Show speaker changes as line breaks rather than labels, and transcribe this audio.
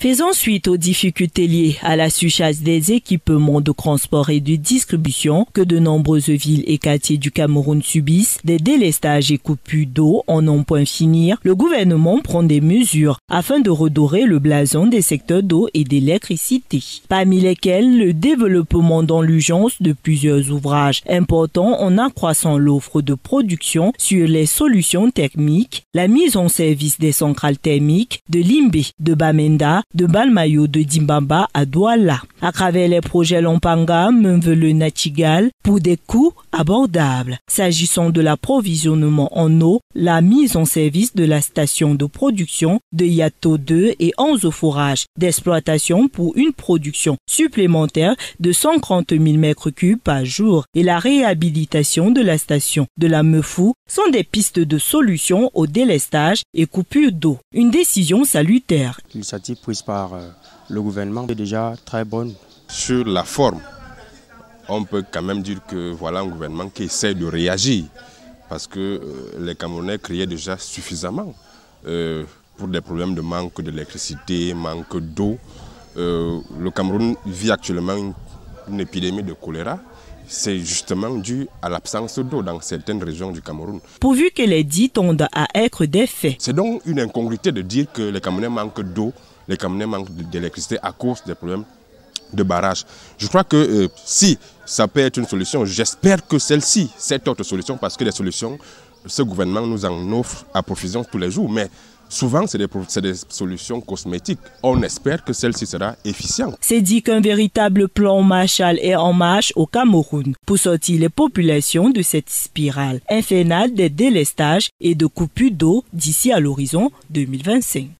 Faisant suite aux difficultés liées à la surcharge des équipements de transport et de distribution que de nombreuses villes et quartiers du Cameroun subissent, des délestages et coupures d'eau en ont point finir, le gouvernement prend des mesures afin de redorer le blason des secteurs d'eau et d'électricité, parmi lesquels le développement dans l'urgence de plusieurs ouvrages importants en accroissant l'offre de production sur les solutions techniques, la mise en service des centrales thermiques de Limbé, de Bamenda, de Balmayo de Dimbamba à Douala. À travers les projets Lompanga, le Natigal pour des coûts abordables. S'agissant de l'approvisionnement en eau, la mise en service de la station de production de Yato 2 et 11 au forage d'exploitation pour une production supplémentaire de 130 000 m3 par jour et la réhabilitation de la station de la Mefou sont des pistes de solution au délestage et coupure d'eau. Une décision salutaire
par euh, le gouvernement est déjà très bonne. Sur la forme, on peut quand même dire que voilà un gouvernement qui essaie de réagir parce que euh, les Camerounais criaient déjà suffisamment euh, pour des problèmes de manque d'électricité, manque d'eau. le Cameroun vit actuellement une épidémie de choléra c'est justement dû à l'absence d'eau dans certaines régions du Cameroun. Pourvu que les dits tendent à être des faits. C'est donc une incongruité de dire que les Camerounais manquent d'eau, les Camerounais manquent d'électricité à cause des problèmes de barrage. Je crois que euh, si ça peut être une solution, j'espère que celle-ci, cette autre solution, parce que les solutions ce gouvernement nous en offre à profusion tous les jours, mais Souvent, c'est des, solutions cosmétiques. On espère que celle-ci sera efficiente.
C'est dit qu'un véritable plan Marshall est en marche au Cameroun pour sortir les populations de cette spirale infernale des délestages et de coupures d'eau d'ici à l'horizon 2025.